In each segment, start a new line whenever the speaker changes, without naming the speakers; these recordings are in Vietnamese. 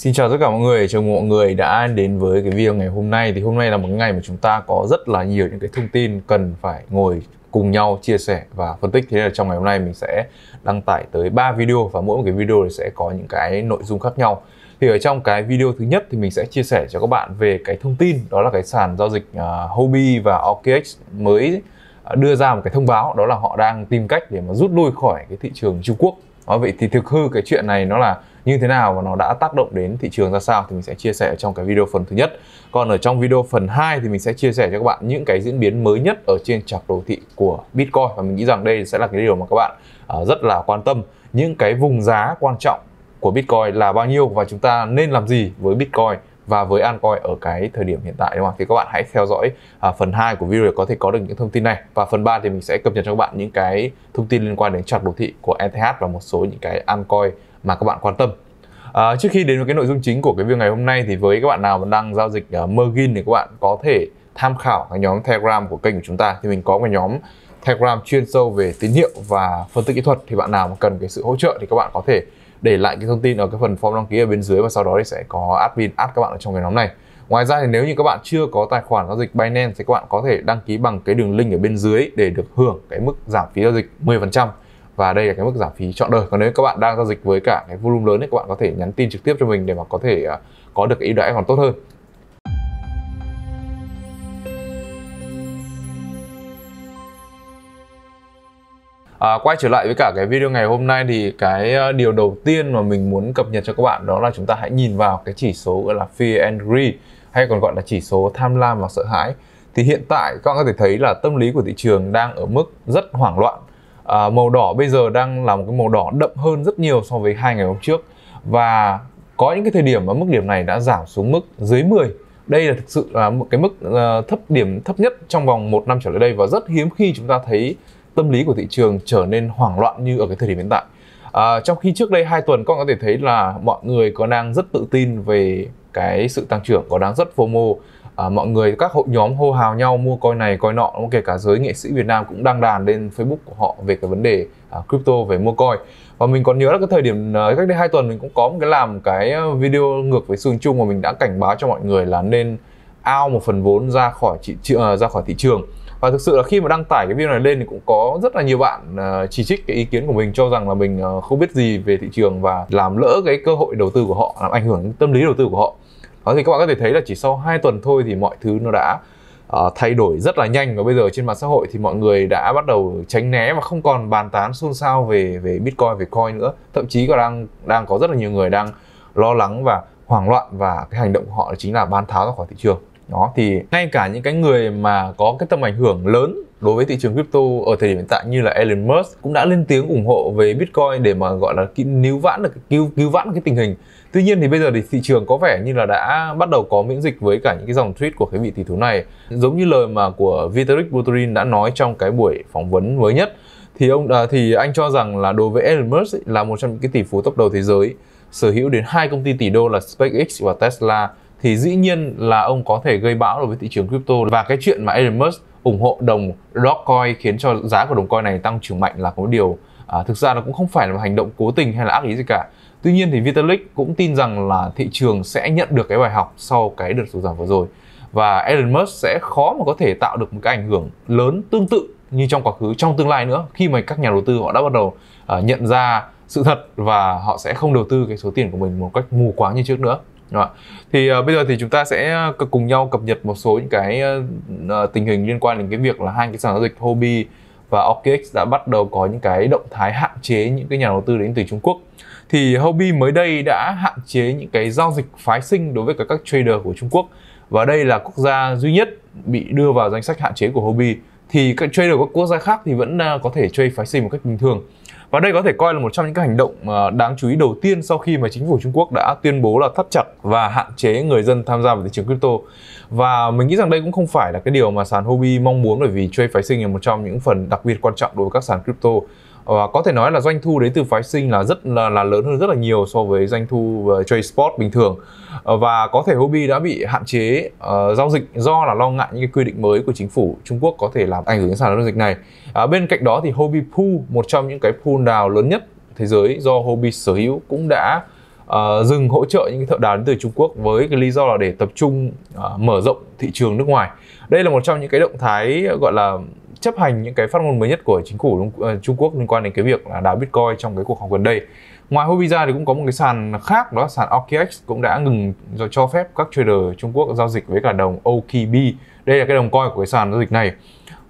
Xin chào tất cả mọi người, chào mừng mọi người đã đến với cái video ngày hôm nay Thì hôm nay là một ngày mà chúng ta có rất là nhiều những cái thông tin cần phải ngồi cùng nhau chia sẻ và phân tích Thế là trong ngày hôm nay mình sẽ đăng tải tới 3 video và mỗi một cái video sẽ có những cái nội dung khác nhau Thì ở trong cái video thứ nhất thì mình sẽ chia sẻ cho các bạn về cái thông tin Đó là cái sàn giao dịch uh, Hobby và OKX mới à, đưa ra một cái thông báo đó là họ đang tìm cách để mà rút lui khỏi cái thị trường Trung Quốc đó, vậy thì thực hư cái chuyện này nó là như thế nào và nó đã tác động đến thị trường ra sao thì mình sẽ chia sẻ trong cái video phần thứ nhất. Còn ở trong video phần 2 thì mình sẽ chia sẻ cho các bạn những cái diễn biến mới nhất ở trên chart đồ thị của Bitcoin và mình nghĩ rằng đây sẽ là cái điều mà các bạn ờ, rất là quan tâm những cái vùng giá quan trọng của Bitcoin là bao nhiêu và chúng ta nên làm gì với Bitcoin và với Ancoin ở cái thời điểm hiện tại đúng không? Thì các bạn hãy theo dõi à, phần 2 của video để có thể có được những thông tin này và phần 3 thì mình sẽ cập nhật cho các bạn những cái thông tin liên quan đến chart đồ thị của ETH và một số những cái Ancoin mà các bạn quan tâm à, trước khi đến với cái nội dung chính của cái video ngày hôm nay thì với các bạn nào mà đang giao dịch uh, à, mergin thì các bạn có thể tham khảo cái nhóm telegram của kênh của chúng ta thì mình có cái nhóm telegram chuyên sâu về tín hiệu và phân tích kỹ thuật thì bạn nào cần cái sự hỗ trợ thì các bạn có thể để lại cái thông tin ở cái phần form đăng ký ở bên dưới và sau đó thì sẽ có admin add các bạn ở trong cái nhóm này Ngoài ra thì nếu như các bạn chưa có tài khoản giao dịch Binance thì các bạn có thể đăng ký bằng cái đường link ở bên dưới để được hưởng cái mức giảm phí giao dịch 10% và đây là cái mức giảm phí chọn đời còn nếu các bạn đang giao dịch với cả cái volume lớn thì các bạn có thể nhắn tin trực tiếp cho mình để mà có thể à, có được cái ưu đãi còn tốt hơn À, quay trở lại với cả cái video ngày hôm nay thì cái à, điều đầu tiên mà mình muốn cập nhật cho các bạn đó là chúng ta hãy nhìn vào cái chỉ số gọi là Fear and Greed hay còn gọi là chỉ số tham lam và sợ hãi thì hiện tại các bạn có thể thấy là tâm lý của thị trường đang ở mức rất hoảng loạn à, màu đỏ bây giờ đang là một cái màu đỏ đậm hơn rất nhiều so với hai ngày hôm trước và có những cái thời điểm mà mức điểm này đã giảm xuống mức dưới 10 đây là thực sự là một cái mức ờ, thấp điểm thấp nhất trong vòng một năm trở lại đây và rất hiếm khi chúng ta thấy tâm lý của thị trường trở nên hoảng loạn như ở cái thời điểm hiện tại à, trong khi trước đây hai tuần con có thể thấy là mọi người có đang rất tự tin về cái sự tăng trưởng có đang rất phô mô à, mọi người các hội nhóm hô hào nhau mua coin này coin nọ kể cả giới nghệ sĩ Việt Nam cũng đăng đàn lên Facebook của họ về cái vấn đề à, crypto về mua coin. và mình còn nhớ là cái thời điểm à, cách đây hai tuần mình cũng có một cái làm cái à, video ngược với xương chung mà mình đã cảnh báo cho mọi người là nên ao một phần vốn ra khỏi thị, thị, uh, à, ra khỏi thị trường và thực sự là khi mà đăng tải cái video này lên thì cũng có rất là nhiều bạn uh, chỉ trích cái ý kiến của mình cho rằng là mình uh, không biết gì về thị trường và làm lỡ cái cơ hội đầu tư của họ làm ảnh hưởng đến tâm lý đầu tư của họ đó ờ, thì các bạn có thể thấy là chỉ sau 2 tuần thôi thì mọi thứ nó đã uh, thay đổi rất là nhanh và bây giờ trên mạng xã hội thì mọi người đã bắt đầu tránh né và không còn bàn tán xôn xao về về bitcoin về coin nữa thậm chí còn đang đang có rất là nhiều người đang lo lắng và hoảng loạn và cái hành động của họ chính là bán tháo ra khỏi thị trường đó thì ngay cả những cái người mà có cái tầm ảnh hưởng lớn đối với thị trường crypto ở thời điểm hiện tại như là Elon Musk cũng đã lên tiếng ủng hộ về Bitcoin để mà gọi là níu vãn được cứu cứu vãn cái tình hình. Tuy nhiên thì bây giờ thì thị trường có vẻ như là đã bắt đầu có miễn dịch với cả những cái dòng tweet của cái vị tỷ phú này. Giống như lời mà của Vitalik Buterin đã nói trong cái buổi phỏng vấn mới nhất thì ông à, thì anh cho rằng là đối với Elon Musk ấy, là một trong những cái tỷ phú top đầu thế giới sở hữu đến hai công ty tỷ đô là SpaceX và Tesla thì dĩ nhiên là ông có thể gây bão đối với thị trường crypto và cái chuyện mà Elon Musk ủng hộ đồng Dogecoin khiến cho giá của đồng coin này tăng trưởng mạnh là có điều à, thực ra nó cũng không phải là một hành động cố tình hay là ác ý gì cả. Tuy nhiên thì Vitalik cũng tin rằng là thị trường sẽ nhận được cái bài học sau cái đợt sụt giảm vừa rồi và Elon Musk sẽ khó mà có thể tạo được một cái ảnh hưởng lớn tương tự như trong quá khứ trong tương lai nữa khi mà các nhà đầu tư họ đã bắt đầu uh, nhận ra sự thật và họ sẽ không đầu tư cái số tiền của mình một cách mù quáng như trước nữa đó Thì uh, bây giờ thì chúng ta sẽ ờ, cùng nhau cập nhật một số những cái uh, tình hình liên quan đến cái việc là hai cái sàn giao dịch Hobi và OKX đã bắt đầu có những cái động thái hạn chế những cái nhà đầu tư đến từ Trung Quốc. Thì Hobi mới đây đã hạn chế những cái giao dịch phái sinh đối với cả các trader của Trung Quốc và đây là quốc gia duy nhất bị đưa vào danh sách hạn chế của Hobby thì các trader các quốc gia khác thì vẫn à, có thể trade phái sinh một cách bình thường. Và đây có thể coi là một trong những cái hành động à, đáng chú ý đầu tiên sau khi mà chính phủ Trung Quốc đã tuyên bố là thắt chặt và hạn chế người dân tham gia vào thị trường crypto. Và mình nghĩ rằng đây cũng không phải là cái điều mà sàn Hobby mong muốn bởi vì trade phái sinh là một trong những phần đặc biệt quan trọng đối với các sàn crypto và ờ, có thể nói là doanh thu đến từ phái sinh là rất là, là lớn hơn rất là nhiều so với doanh thu uh, trade sport bình thường ờ, và có thể hobby đã bị hạn chế uh, giao dịch do là lo ngại những cái quy định mới của chính phủ Trung Quốc có thể làm ảnh hưởng đến sàn giao dịch này uh, bên cạnh đó thì hobby pool một trong những cái pool đào lớn nhất thế giới do hobby sở hữu cũng đã uh, dừng hỗ trợ những cái thợ đào đến từ Trung Quốc với cái lý do là để tập trung uh, mở rộng thị trường nước ngoài. Đây là một trong những cái động thái gọi là chấp hành những cái phát ngôn mới nhất của chính phủ ờ, Trung Quốc liên quan đến cái việc là đào Bitcoin trong cái cuộc họp gần đây. Ngoài Huobi ra thì cũng có một cái sàn khác đó sàn OKX cũng đã ngừng rồi cho phép các trader Trung Quốc giao dịch với cả đồng OKB. Đây là cái đồng coin của cái sàn giao dịch này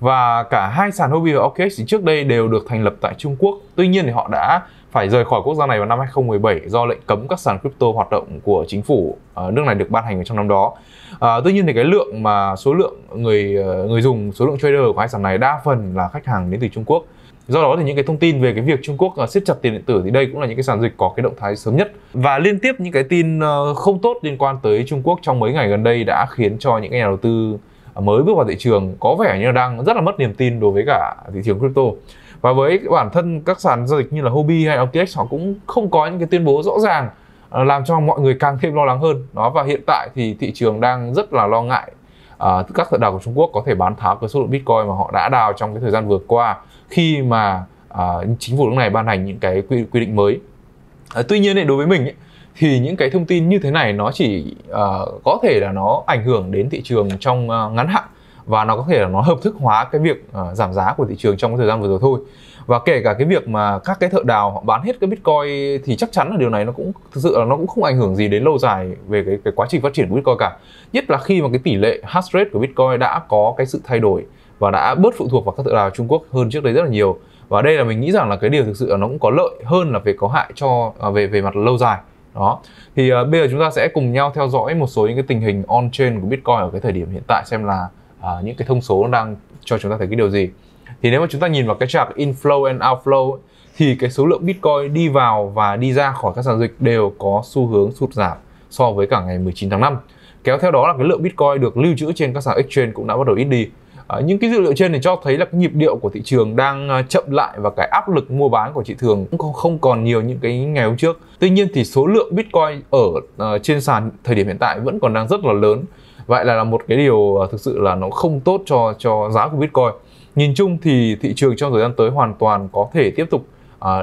và cả hai sàn Hobby và OKX thì trước đây đều được thành lập tại Trung Quốc. Tuy nhiên thì họ đã phải rời khỏi quốc gia này vào năm 2017 do lệnh cấm các sàn crypto hoạt động của chính phủ ờ, nước này được ban hành trong năm đó. À, tuy nhiên thì cái lượng mà số lượng người ờ, người dùng, số lượng trader của hai sàn này đa phần là khách hàng đến từ Trung Quốc. Do đó thì những cái thông tin về cái việc Trung Quốc siết chặt tiền điện tử thì đây cũng là những cái sàn dịch có cái động thái sớm nhất. Và liên tiếp những cái tin không tốt liên quan tới Trung Quốc trong mấy ngày gần đây đã khiến cho những cái nhà đầu tư mới bước vào thị trường có vẻ như đang rất là mất niềm tin đối với cả thị trường crypto và với bản thân các sàn giao dịch như là Hobi hay OKX họ cũng không có những cái tuyên bố rõ ràng ờ, làm cho mọi người càng thêm lo lắng hơn đó và hiện tại thì thị trường đang rất là lo ngại à, các thợ đào của Trung Quốc có thể bán tháo cái số lượng Bitcoin mà họ đã đào trong cái thời gian vừa qua khi mà à, chính phủ nước này ban hành những cái quy, quy định mới à, tuy nhiên thì đối với mình ấy, thì những cái thông tin như thế này nó chỉ uh, có thể là nó ảnh hưởng đến thị trường trong uh, ngắn hạn và nó có thể là nó hợp thức hóa cái việc uh, giảm giá của thị trường trong cái thời gian vừa rồi thôi và kể cả cái việc mà các cái thợ đào họ bán hết cái bitcoin thì chắc chắn là điều này nó cũng thực sự là nó cũng không ảnh hưởng gì đến lâu dài về cái, cái quá trình phát triển của bitcoin cả nhất là khi mà cái tỷ lệ hash rate của bitcoin đã có cái sự thay đổi và đã bớt phụ thuộc vào các thợ đào Trung Quốc hơn trước đây rất là nhiều và đây là mình nghĩ rằng là cái điều thực sự là nó cũng có lợi hơn là về có hại cho về về mặt lâu dài đó thì uh, bây giờ chúng ta sẽ cùng nhau theo dõi một số những cái tình hình on chain của bitcoin ở cái thời điểm hiện tại xem là uh, những cái thông số nó đang cho chúng ta thấy cái điều gì thì nếu mà chúng ta nhìn vào cái chart inflow and outflow thì cái số lượng bitcoin đi vào và đi ra khỏi các sàn dịch đều có xu hướng sụt giảm so với cả ngày 19 tháng 5 kéo theo đó là cái lượng bitcoin được lưu trữ trên các sàn exchange cũng đã bắt đầu ít đi Ờ, những cái dữ liệu trên thì cho thấy là cái nhịp điệu của thị trường đang ờ, chậm lại và cái áp lực mua bán của thị trường cũng không còn nhiều những cái ngày hôm trước. Tuy nhiên thì số lượng Bitcoin ở ờ, trên sàn thời điểm hiện tại vẫn còn đang rất là lớn. Vậy là, là một cái điều thực sự là nó không tốt cho cho giá của Bitcoin. Nhìn chung thì thị trường trong thời gian tới hoàn toàn có thể tiếp tục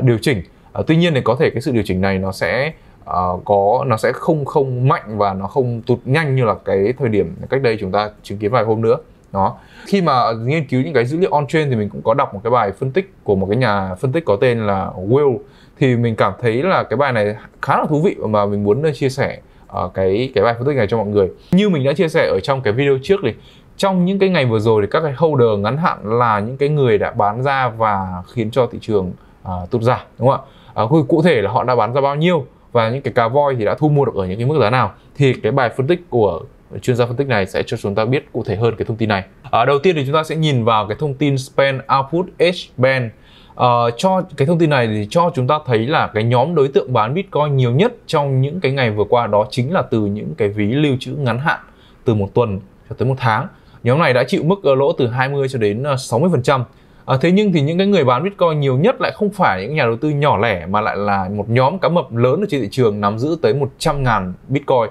điều chỉnh. tuy nhiên thì có thể cái sự điều chỉnh này nó sẽ uh, có nó sẽ không không mạnh và nó không tụt nhanh như là cái thời điểm cách đây chúng ta chứng kiến vài hôm nữa đó khi mà nghiên cứu những cái dữ liệu on chain thì mình cũng có đọc một cái bài phân tích của một cái nhà phân tích có tên là Will thì mình cảm thấy là cái bài này khá là thú vị mà mình muốn ờ, chia sẻ uh, cái cái bài phân tích này cho mọi người như mình đã chia sẻ ở trong cái video trước thì trong những cái ngày vừa rồi thì các cái holder ngắn hạn là những cái người đã bán ra và khiến cho thị trường uh, tụt giảm đúng không ạ uh, cụ thể là họ đã bán ra bao nhiêu và những cái cá voi thì đã thu mua được ở những cái mức giá nào thì cái bài phân tích của chuyên gia phân tích này sẽ cho chúng ta biết cụ thể hơn cái thông tin này. À, đầu tiên thì chúng ta sẽ nhìn vào cái thông tin span output H band. À, ờ, cho cái thông tin này thì cho chúng ta thấy là cái nhóm đối tượng bán Bitcoin nhiều nhất trong những cái ngày vừa qua đó chính là từ những cái ví lưu trữ ngắn hạn từ một tuần cho tới một tháng. Nhóm này đã chịu mức lỗ từ 20 cho đến 60%. Ờ, trăm. À, thế nhưng thì những cái người bán Bitcoin nhiều nhất lại không phải những nhà đầu tư nhỏ lẻ mà lại là một nhóm cá mập lớn ở trên thị trường nắm giữ tới 100.000 Bitcoin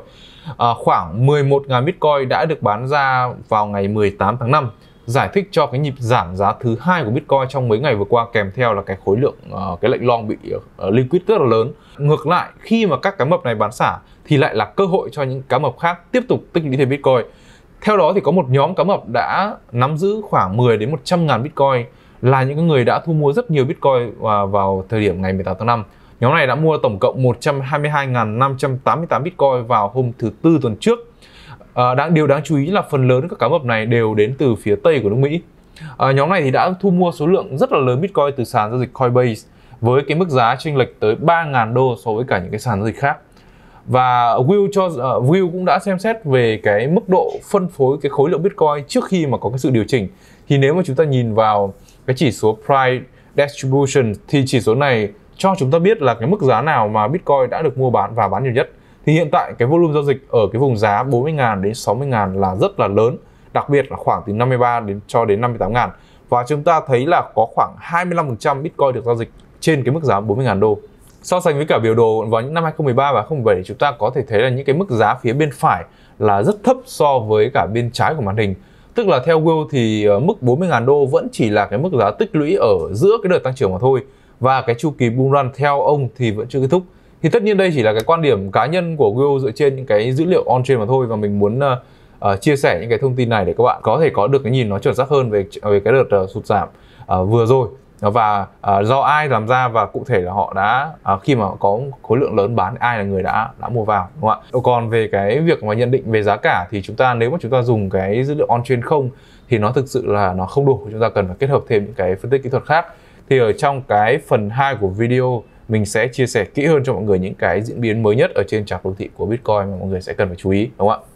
à, khoảng 11.000 Bitcoin đã được bán ra vào ngày 18 tháng 5 giải thích cho cái nhịp giảm giá thứ hai của Bitcoin trong mấy ngày vừa qua kèm theo là cái khối lượng uh, cái lệnh long bị uh, liquid rất là lớn. Ngược lại khi mà các cá mập này bán xả thì lại là cơ hội cho những cá mập khác tiếp tục tích lũy thêm Bitcoin. Theo đó thì có một nhóm cá mập đã nắm giữ khoảng 10 đến 100 ngàn Bitcoin là những người đã thu mua rất nhiều Bitcoin à, vào thời điểm ngày 18 tháng 5 Nhóm này đã mua tổng cộng 122.588 Bitcoin vào hôm thứ Tư tuần trước. À, đáng điều đáng chú ý là phần lớn các cá mập này đều đến từ phía Tây của nước Mỹ. À, nhóm này thì đã thu mua số lượng rất là lớn Bitcoin từ sàn giao dịch Coinbase với cái mức giá chênh lệch tới 3.000 đô so với cả những cái sàn giao dịch khác và Will cho uh, Will cũng đã xem xét về cái mức độ phân phối cái khối lượng Bitcoin trước khi mà có cái sự điều chỉnh. Thì nếu mà chúng ta nhìn vào cái chỉ số price distribution thì chỉ số này cho chúng ta biết là cái mức giá nào mà Bitcoin đã được mua bán và bán nhiều nhất. Thì hiện tại cái volume giao dịch ở cái vùng giá 40.000 đến 60.000 là rất là lớn, đặc biệt là khoảng từ 53 đến cho đến 58.000 và chúng ta thấy là có khoảng 25% Bitcoin được giao dịch trên cái mức giá 40.000 đô. So sánh với cả biểu đồ vào những năm 2013 và 2017 chúng ta có thể thấy là những cái mức giá phía bên phải là rất thấp so với cả bên trái của màn hình. Tức là theo Will thì ờ, mức 40.000 đô vẫn chỉ là cái mức giá tích lũy ở giữa cái đợt tăng trưởng mà thôi và cái chu kỳ bull run theo ông thì vẫn chưa kết thúc thì tất nhiên đây chỉ là cái quan điểm cá nhân của Will dựa trên những cái dữ liệu on chain mà thôi và mình muốn uh, uh, chia sẻ những cái thông tin này để các bạn có thể có được cái nhìn nó chuẩn xác hơn về về cái đợt uh, sụt giảm uh, vừa rồi và uh, do ai làm ra và cụ thể là họ đã uh, khi mà có khối lượng lớn bán ai là người đã đã mua vào đúng không ạ còn về cái việc mà nhận định về giá cả thì chúng ta nếu mà chúng ta dùng cái dữ liệu on chain không thì nó thực sự là nó không đủ chúng ta cần phải kết hợp thêm những cái phân tích kỹ thuật khác thì ở trong cái phần 2 của video mình sẽ chia sẻ kỹ hơn cho mọi người những cái diễn biến mới nhất ở trên chart đô thị của Bitcoin mà mọi người sẽ cần phải chú ý đúng không ạ?